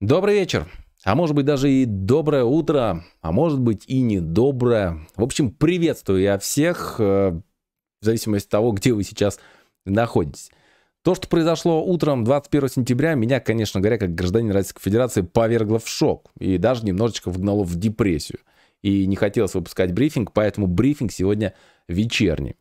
Добрый вечер. А может быть даже и доброе утро, а может быть и недоброе. В общем, приветствую я всех, э, в зависимости от того, где вы сейчас находитесь. То, что произошло утром 21 сентября, меня, конечно говоря, как гражданин Российской Федерации повергло в шок и даже немножечко вгнало в депрессию. И не хотелось выпускать брифинг, поэтому брифинг сегодня вечерний.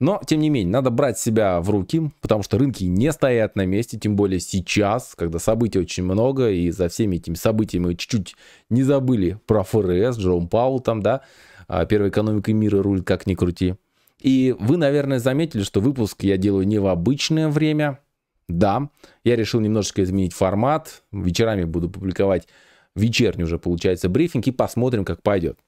Но, тем не менее, надо брать себя в руки, потому что рынки не стоят на месте, тем более сейчас, когда событий очень много, и за всеми этими событиями мы чуть-чуть не забыли про ФРС, Джером Паул там, да, а, первая экономика мира рулит как ни крути. И вы, наверное, заметили, что выпуск я делаю не в обычное время. Да, я решил немножечко изменить формат. Вечерами буду публиковать вечерний уже, получается, брифинг и посмотрим, как пойдет.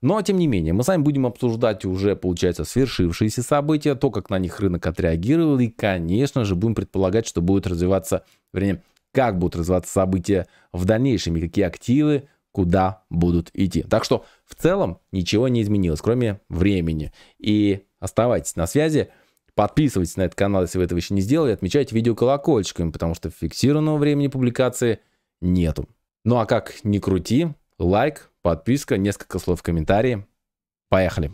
Но, тем не менее, мы с вами будем обсуждать уже, получается, свершившиеся события, то, как на них рынок отреагировал, и, конечно же, будем предполагать, что будет развиваться, вернее, как будут развиваться события в дальнейшем и какие активы куда будут идти. Так что, в целом, ничего не изменилось, кроме времени. И оставайтесь на связи. Подписывайтесь на этот канал, если вы этого еще не сделали. Отмечайте видео колокольчиками, потому что фиксированного времени публикации нету. Ну а как ни крути, лайк, подписка, несколько слов в комментарии. Поехали!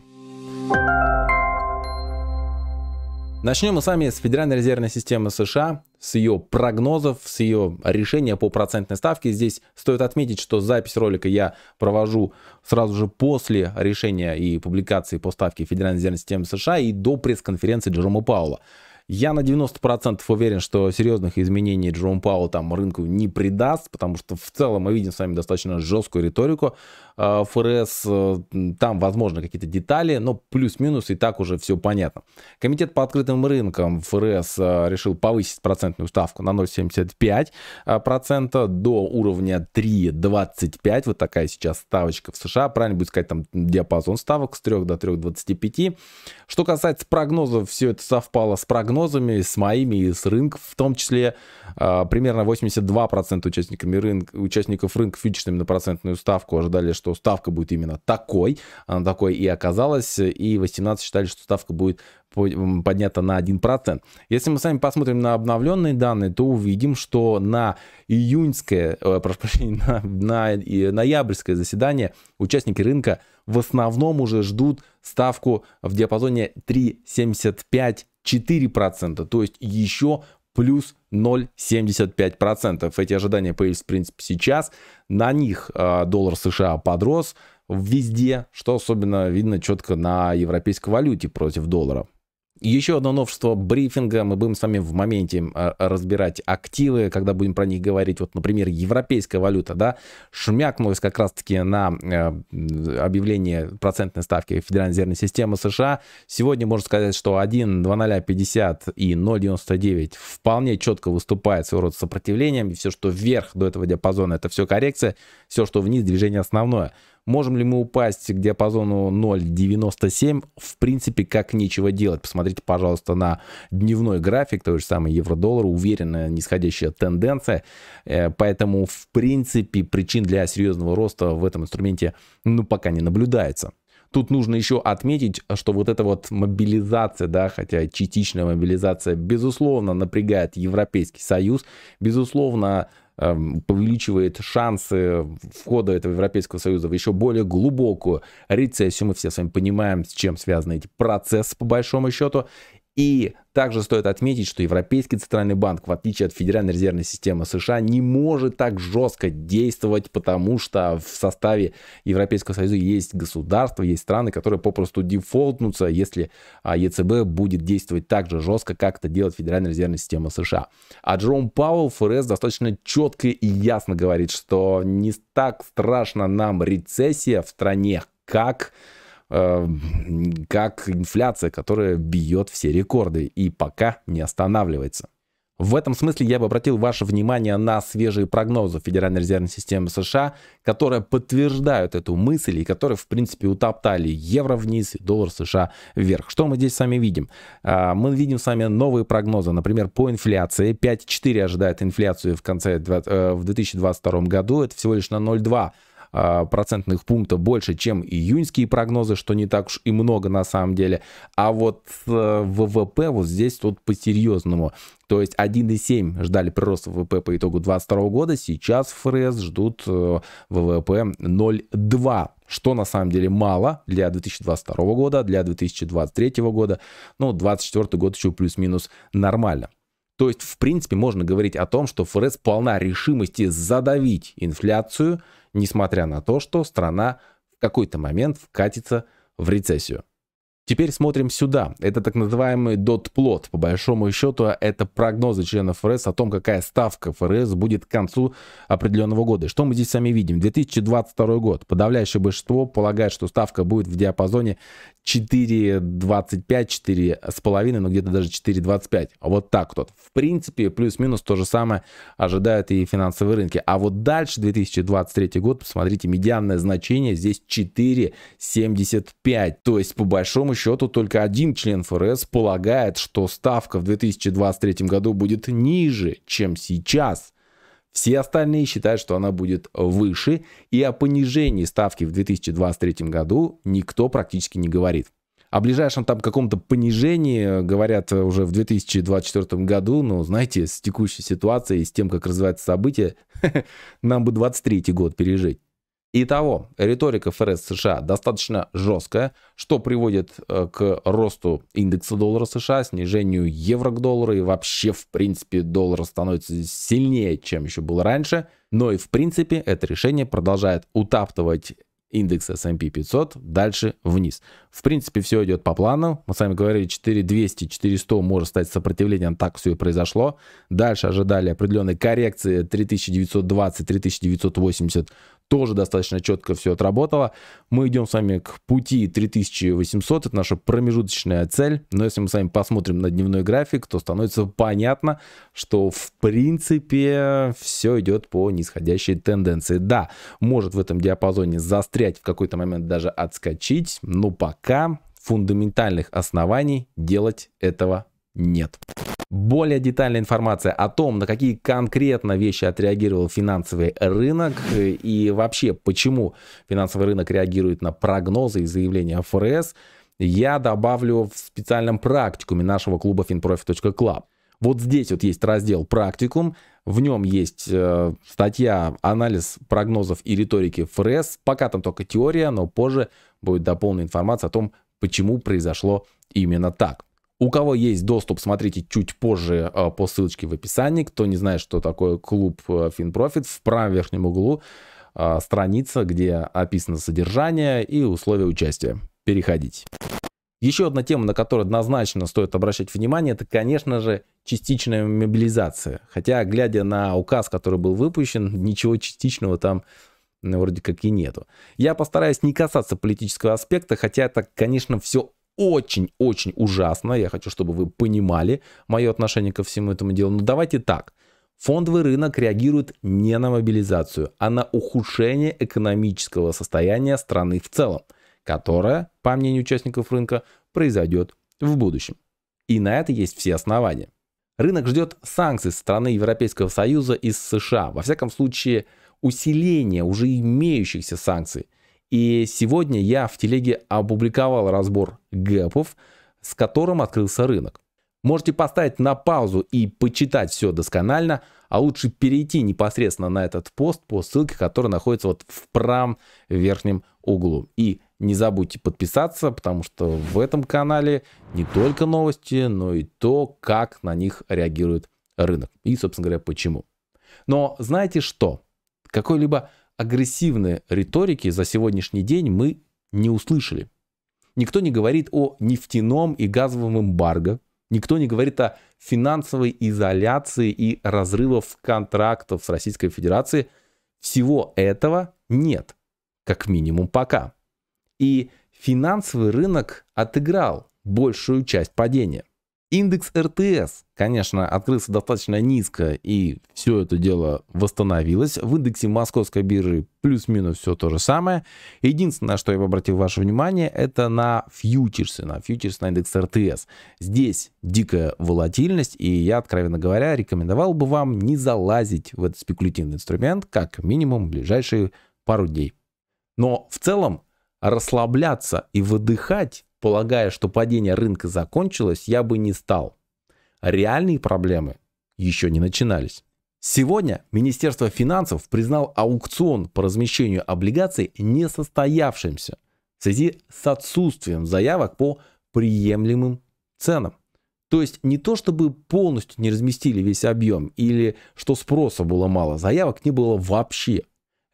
Начнем мы с вами с Федеральной резервной системы США, с ее прогнозов, с ее решения по процентной ставке. Здесь стоит отметить, что запись ролика я провожу сразу же после решения и публикации по ставке Федеральной резервной системы США и до пресс-конференции Джерома Паула. Я на 90% уверен, что серьезных изменений Джон Пауэлл там рынку не придаст, потому что в целом мы видим с вами достаточно жесткую риторику э, ФРС. Э, там, возможно, какие-то детали, но плюс-минус и так уже все понятно. Комитет по открытым рынкам ФРС э, решил повысить процентную ставку на 0,75% до уровня 3,25. Вот такая сейчас ставочка в США. Правильно будет сказать, там диапазон ставок с 3 до 3,25. Что касается прогнозов, все это совпало с прогнозом прогнозами, с моими и с рынком в том числе. А, примерно 82% участников рынка, участников рынка фьючерсами на процентную ставку ожидали, что ставка будет именно такой. Она такой и оказалась. И 18 считали, что ставка будет поднята на 1%. Если мы с вами посмотрим на обновленные данные, то увидим, что на июньское, э, прошу прощения, на, на ноябрьское заседание участники рынка в основном уже ждут ставку в диапазоне 3,75-4%, то есть еще плюс 0,75%. Эти ожидания появились, в принципе, сейчас. На них э, доллар США подрос везде, что особенно видно четко на европейской валюте против доллара. Еще одно новшество брифинга. Мы будем с вами в моменте а, разбирать активы, когда будем про них говорить. Вот, например, европейская валюта, да, шмякнулась как раз-таки на э, объявление процентной ставки Федеральной резервной системы США. Сегодня можно сказать, что 1.0050 и 0.99 вполне четко выступает своего рода сопротивлением. И все, что вверх до этого диапазона, это все коррекция. Все, что вниз, движение основное. Можем ли мы упасть к диапазону 0.97? В принципе, как нечего делать. Посмотрите, пожалуйста, на дневной график, той же самый евро-доллар, уверенная нисходящая тенденция. Э, поэтому, в принципе, причин для серьезного роста в этом инструменте ну, пока не наблюдается. Тут нужно еще отметить, что вот эта вот мобилизация, да, хотя частичная мобилизация, безусловно, напрягает Европейский Союз, безусловно, увеличивает эм, шансы входа этого Европейского Союза в еще более глубокую рецессию. Мы все с вами понимаем, с чем связаны эти процессы, по большому счету. И также стоит отметить, что Европейский центральный банк, в отличие от Федеральной резервной системы США, не может так жестко действовать, потому что в составе Европейского Союза есть государства, есть страны, которые попросту дефолтнутся, если а, ЕЦБ будет действовать так же жестко, как это делает Федеральная резервная система США. А Джером Пауэлл, ФРС, достаточно четко и ясно говорит, что не так страшно нам рецессия в стране, как Э, как инфляция, которая бьет все рекорды и пока не останавливается. В этом смысле я бы обратил ваше внимание на свежие прогнозы Федеральной резервной системы США, которые подтверждают эту мысль и которые, в принципе, утоптали евро вниз и доллар США вверх. Что мы здесь с вами видим? А, мы видим с вами новые прогнозы, например, по инфляции. 5,4 ожидает инфляцию в конце э, в 2022 году, это всего лишь на 0,2 а, процентных пунктов больше, чем июньские прогнозы, что не так уж и много на самом деле. А вот э, ВВП вот здесь вот по-серьезному. То есть 1,7 ждали прирост ВВП по итогу 2022 года, сейчас ФРС ждут э, ВВП 0,2 что на самом деле мало для 2022 года, для 2023 года, ну, 2024 год еще плюс-минус нормально. То есть, в принципе, можно говорить о том, что ФРС полна решимости задавить инфляцию, несмотря на то, что страна в какой-то момент вкатится в рецессию. Теперь смотрим сюда. Это так называемый дот-плот. По большому счету, это прогнозы членов ФРС о том, какая ставка ФРС будет к концу определенного года. Что мы здесь сами видим? 2022 год. Подавляющее большинство полагает, что ставка будет в диапазоне 4,25-4,5, но ну, где-то даже 4,25. Вот так вот. В принципе, плюс-минус то же самое ожидают и финансовые рынки. А вот дальше 2023 год, посмотрите, медианное значение здесь 4,75. То есть, по большому большому счету только один член ФРС полагает, что ставка в 2023 году будет ниже, чем сейчас. Все остальные считают, что она будет выше, и о понижении ставки в 2023 году никто практически не говорит. О ближайшем там каком-то понижении говорят уже в 2024 году, но, знаете, с текущей ситуацией, с тем, как развиваются события, нам бы 23 год пережить. Итого, риторика ФРС США достаточно жесткая, что приводит э, к росту индекса доллара США, снижению евро к доллару и вообще, в принципе, доллар становится сильнее, чем еще был раньше. Но и, в принципе, это решение продолжает утаптывать индекс S&P 500 дальше вниз. В принципе, все идет по плану. Мы с вами говорили, 4200, 4100 может стать сопротивлением, так все и произошло. Дальше ожидали определенной коррекции 3920, 3980, тоже достаточно четко все отработало. Мы идем с вами к пути 3800, это наша промежуточная цель. Но если мы с вами посмотрим на дневной график, то становится понятно, что в принципе все идет по нисходящей тенденции. Да, может в этом диапазоне застрять, в какой-то момент даже отскочить, но пока фундаментальных оснований делать этого нет. Более детальная информация о том, на какие конкретно вещи отреагировал финансовый рынок и вообще почему финансовый рынок реагирует на прогнозы и заявления ФРС, я добавлю в специальном практикуме нашего клуба finprofit.club. Вот здесь вот есть раздел «Практикум», в нем есть э, статья «Анализ прогнозов и риторики ФРС». Пока там только теория, но позже будет дополнена информация о том, почему произошло именно так. У кого есть доступ, смотрите чуть позже э, по ссылочке в описании. Кто не знает, что такое клуб FinProfit, э, в правом верхнем углу э, страница, где описано содержание и условия участия. Переходите. Еще одна тема, на которую однозначно стоит обращать внимание, это, конечно же, частичная мобилизация. Хотя, глядя на указ, который был выпущен, ничего частичного там ну, вроде как и нету. Я постараюсь не касаться политического аспекта, хотя это, конечно, все очень-очень ужасно. Я хочу, чтобы вы понимали мое отношение ко всему этому делу. Но давайте так. Фондовый рынок реагирует не на мобилизацию, а на ухудшение экономического состояния страны в целом, которое, по мнению участников рынка, произойдет в будущем. И на это есть все основания. Рынок ждет санкций со стороны Европейского Союза и США, во всяком случае усиление уже имеющихся санкций – и сегодня я в телеге опубликовал разбор гэпов, с которым открылся рынок. Можете поставить на паузу и почитать все досконально, а лучше перейти непосредственно на этот пост по ссылке, которая находится вот в правом верхнем углу. И не забудьте подписаться, потому что в этом канале не только новости, но и то, как на них реагирует рынок. И, собственно говоря, почему. Но знаете что? Какой-либо агрессивной риторики за сегодняшний день мы не услышали. Никто не говорит о нефтяном и газовом эмбарго. Никто не говорит о финансовой изоляции и разрывов контрактов с Российской Федерацией. Всего этого нет, как минимум пока. И финансовый рынок отыграл большую часть падения. Индекс РТС, конечно, открылся достаточно низко, и все это дело восстановилось. В индексе московской биржи плюс-минус все то же самое. Единственное, что я бы обратил ваше внимание, это на фьючерсы, на фьючерс на индекс РТС. Здесь дикая волатильность, и я, откровенно говоря, рекомендовал бы вам не залазить в этот спекулятивный инструмент, как минимум, в ближайшие пару дней. Но в целом расслабляться и выдыхать полагая, что падение рынка закончилось, я бы не стал. Реальные проблемы еще не начинались. Сегодня Министерство финансов признал аукцион по размещению облигаций несостоявшимся в связи с отсутствием заявок по приемлемым ценам. То есть не то, чтобы полностью не разместили весь объем или что спроса было мало, заявок не было вообще.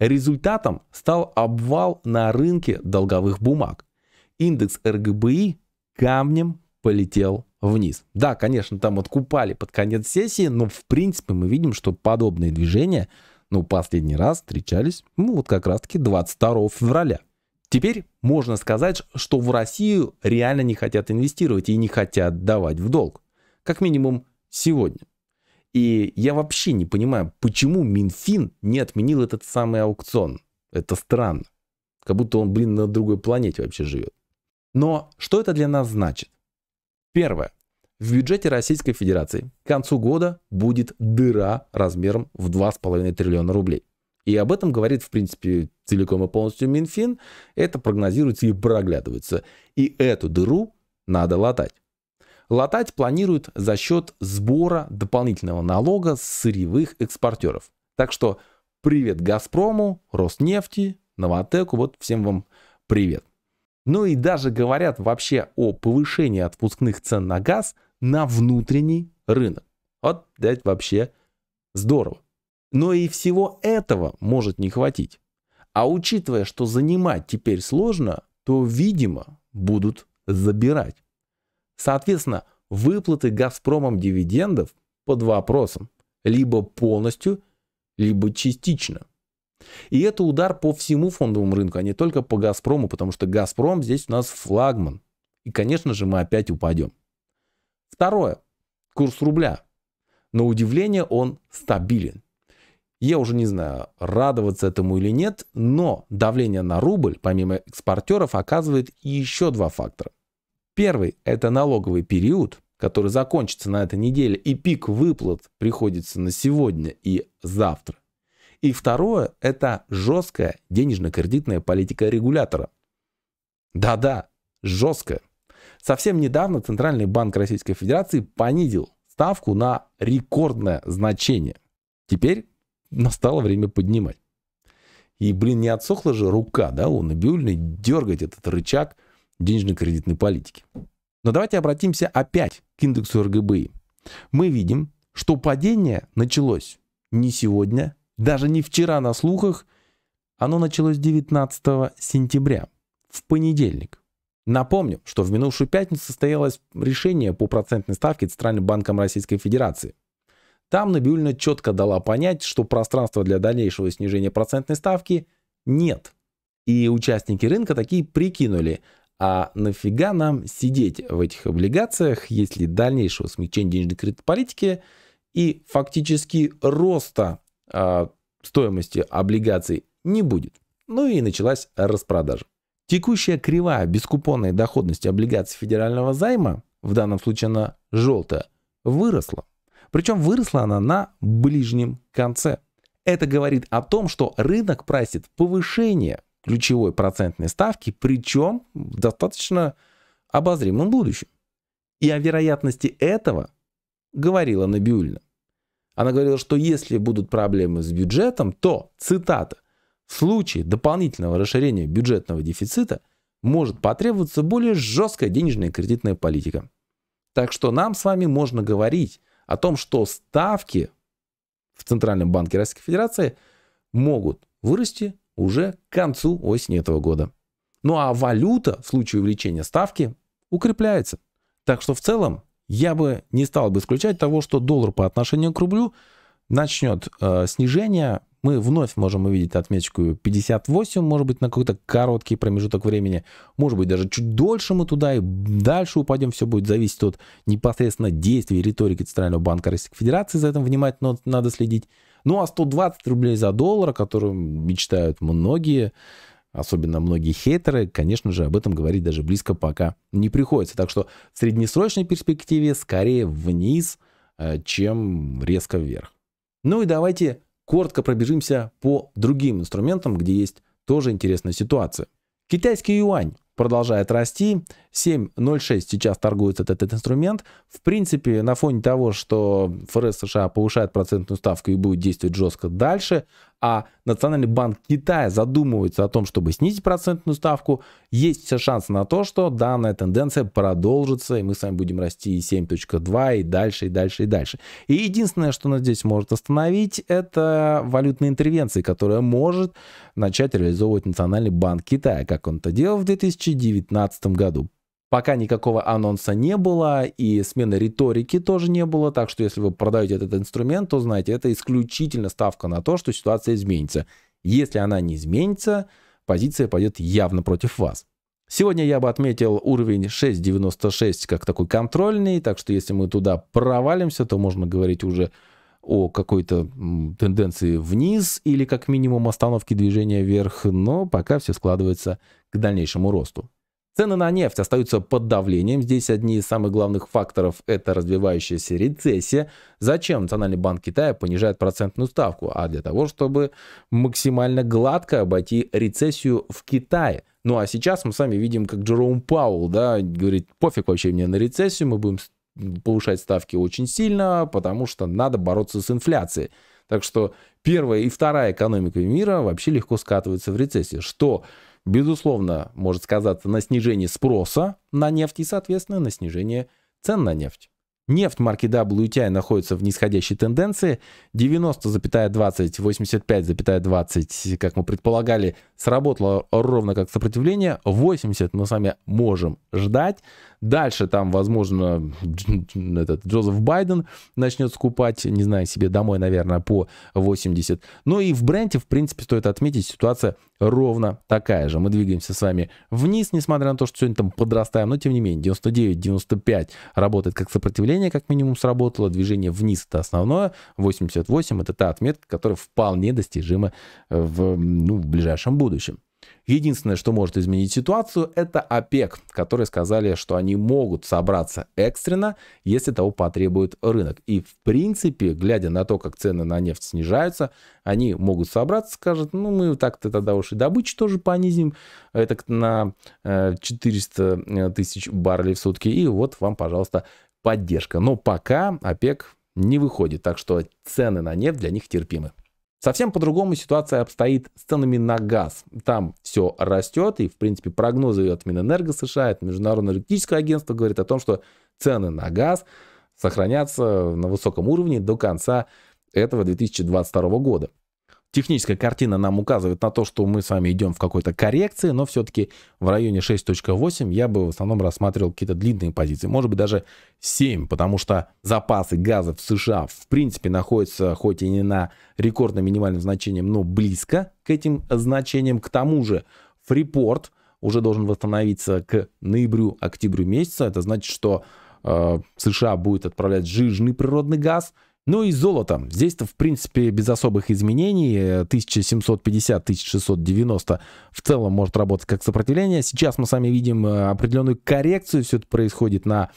Результатом стал обвал на рынке долговых бумаг индекс РГБИ камнем полетел вниз. Да, конечно, там откупали под конец сессии, но в принципе мы видим, что подобные движения, ну, последний раз встречались, ну, вот как раз-таки 22 февраля. Теперь можно сказать, что в Россию реально не хотят инвестировать и не хотят давать в долг. Как минимум сегодня. И я вообще не понимаю, почему Минфин не отменил этот самый аукцион. Это странно. Как будто он, блин, на другой планете вообще живет. Но что это для нас значит? Первое. В бюджете Российской Федерации к концу года будет дыра размером в 2,5 триллиона рублей. И об этом говорит, в принципе, целиком и полностью Минфин. Это прогнозируется и проглядывается. И эту дыру надо латать. Латать планируют за счет сбора дополнительного налога с сырьевых экспортеров. Так что привет Газпрому, Роснефти, Новотеку, вот всем вам привет. Ну и даже говорят вообще о повышении отпускных цен на газ на внутренний рынок. Вот это вообще здорово. Но и всего этого может не хватить. А учитывая, что занимать теперь сложно, то, видимо, будут забирать. Соответственно, выплаты «Газпромом» дивидендов под вопросом. Либо полностью, либо частично. И это удар по всему фондовому рынку, а не только по «Газпрому», потому что «Газпром» здесь у нас флагман. И, конечно же, мы опять упадем. Второе. Курс рубля. На удивление он стабилен. Я уже не знаю, радоваться этому или нет, но давление на рубль, помимо экспортеров, оказывает еще два фактора. Первый – это налоговый период, который закончится на этой неделе, и пик выплат приходится на сегодня и завтра. И второе – это жесткая денежно-кредитная политика регулятора. Да-да, жесткая. Совсем недавно Центральный банк Российской Федерации понизил ставку на рекордное значение. Теперь настало время поднимать. И, блин, не отсохла же рука, да, у Набиульной дергать этот рычаг денежно-кредитной политики. Но давайте обратимся опять к индексу РГБИ. Мы видим, что падение началось не сегодня, даже не вчера на слухах, оно началось 19 сентября, в понедельник. Напомню, что в минувшую пятницу состоялось решение по процентной ставке Центральным банком Российской Федерации. Там Набиульна четко дала понять, что пространства для дальнейшего снижения процентной ставки нет. И участники рынка такие прикинули, а нафига нам сидеть в этих облигациях, если дальнейшего смягчения денежной кредитной политики и фактически роста а, стоимости облигаций не будет. Ну и началась распродажа. Текущая кривая бескупонной доходности облигаций федерального займа, в данном случае она желтая, выросла. Причем выросла она на ближнем конце. Это говорит о том, что рынок прайсит повышение ключевой процентной ставки, причем в достаточно обозримом будущем. И о вероятности этого говорила Набиульна. Она говорила, что если будут проблемы с бюджетом, то, цитата, в случае дополнительного расширения бюджетного дефицита может потребоваться более жесткая денежная и кредитная политика. Так что нам с вами можно говорить о том, что ставки в Центральном банке Российской Федерации могут вырасти уже к концу осени этого года. Ну а валюта в случае увеличения ставки укрепляется. Так что в целом я бы не стал бы исключать того, что доллар по отношению к рублю начнет э, снижение. Мы вновь можем увидеть отметку 58, может быть, на какой-то короткий промежуток времени. Может быть, даже чуть дольше мы туда и дальше упадем. Все будет зависеть от непосредственно действий и риторики Центрального банка Российской Федерации. За этим внимательно надо следить. Ну а 120 рублей за доллар, о котором мечтают многие, особенно многие хейтеры, конечно же, об этом говорить даже близко пока не приходится. Так что в среднесрочной перспективе скорее вниз, э, чем резко вверх. Ну и давайте коротко пробежимся по другим инструментам, где есть тоже интересная ситуация. Китайский юань продолжает расти. 7.06 сейчас торгуется этот, этот инструмент. В принципе, на фоне того, что ФРС США повышает процентную ставку и будет действовать жестко дальше, а Национальный банк Китая задумывается о том, чтобы снизить процентную ставку, есть все шансы на то, что данная тенденция продолжится, и мы с вами будем расти и 7.2, и дальше, и дальше, и дальше. И единственное, что нас здесь может остановить, это валютные интервенции, которые может начать реализовывать Национальный банк Китая, как он это делал в 2019 году. Пока никакого анонса не было, и смены риторики тоже не было, так что если вы продаете этот инструмент, то знаете, это исключительно ставка на то, что ситуация изменится. Если она не изменится, позиция пойдет явно против вас. Сегодня я бы отметил уровень 6.96 как такой контрольный, так что если мы туда провалимся, то можно говорить уже о какой-то тенденции вниз или как минимум остановке движения вверх, но пока все складывается к дальнейшему росту. Цены на нефть остаются под давлением. Здесь одни из самых главных факторов – это развивающаяся рецессия. Зачем Национальный банк Китая понижает процентную ставку? А для того, чтобы максимально гладко обойти рецессию в Китае. Ну а сейчас мы сами видим, как Джером Паул да, говорит, пофиг вообще мне на рецессию, мы будем повышать ставки очень сильно, потому что надо бороться с инфляцией. Так что первая и вторая экономика мира вообще легко скатываются в рецессию, что безусловно, может сказаться на снижении спроса на нефть и, соответственно, на снижение цен на нефть. Нефть марки WTI находится в нисходящей тенденции. 90,20, 85,20, как мы предполагали, сработало ровно как сопротивление. 80 мы с вами можем ждать. Дальше там, возможно, этот Джозеф Байден начнет скупать, не знаю, себе домой, наверное, по 80. Ну и в бренде, в принципе, стоит отметить, ситуация ровно такая же. Мы двигаемся с вами вниз, несмотря на то, что сегодня там подрастаем, но тем не менее 99-95 работает как сопротивление, как минимум сработало, движение вниз это основное, 88 это та отметка, которая вполне достижима э, в, ну, в ближайшем будущем. Единственное, что может изменить ситуацию, это ОПЕК, которые сказали, что они могут собраться экстренно, если того потребует рынок. И в принципе, глядя на то, как цены на нефть снижаются, они могут собраться, скажут, ну мы так-то тогда уж и добычу тоже понизим, это на 400 э, э, тысяч баррелей в сутки, и вот вам, пожалуйста, поддержка. Но пока ОПЕК не выходит, так что цены на нефть для них терпимы. Совсем по-другому ситуация обстоит с ценами на газ. Там все растет, и, в принципе, прогнозы от Минэнерго США, от Международного энергетического агентства говорят о том, что цены на газ сохранятся на высоком уровне до конца этого 2022 года. Техническая картина нам указывает на то, что мы с вами идем в какой-то коррекции, но все-таки в районе 6.8 я бы в основном рассматривал какие-то длинные позиции, может быть даже 7, потому что запасы газа в США в принципе находятся хоть и не на рекордно минимальном значении, но близко к этим значениям. К тому же Фрипорт уже должен восстановиться к ноябрю-октябрю месяца, это значит, что э, США будет отправлять жирный природный газ – ну и золото. Здесь-то, в принципе, без особых изменений. 1750-1690 в целом может работать как сопротивление. Сейчас мы сами видим э, определенную коррекцию. Все это происходит на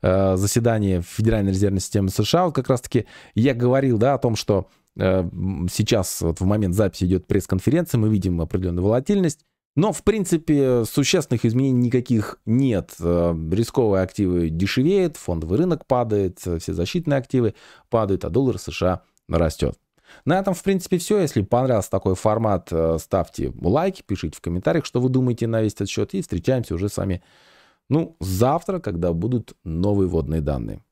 э, заседании Федеральной резервной системы США. Вот как раз-таки я говорил да, о том, что э, сейчас вот в момент записи идет пресс-конференция. Мы видим определенную волатильность. Но, в принципе, существенных изменений никаких нет. Э, рисковые активы дешевеют, фондовый рынок падает, э, все защитные активы падают, а доллар США растет. На этом, в принципе, все. Если понравился такой формат, э, ставьте лайки, пишите в комментариях, что вы думаете на весь этот счет. И встречаемся уже с вами, ну, завтра, когда будут новые водные данные.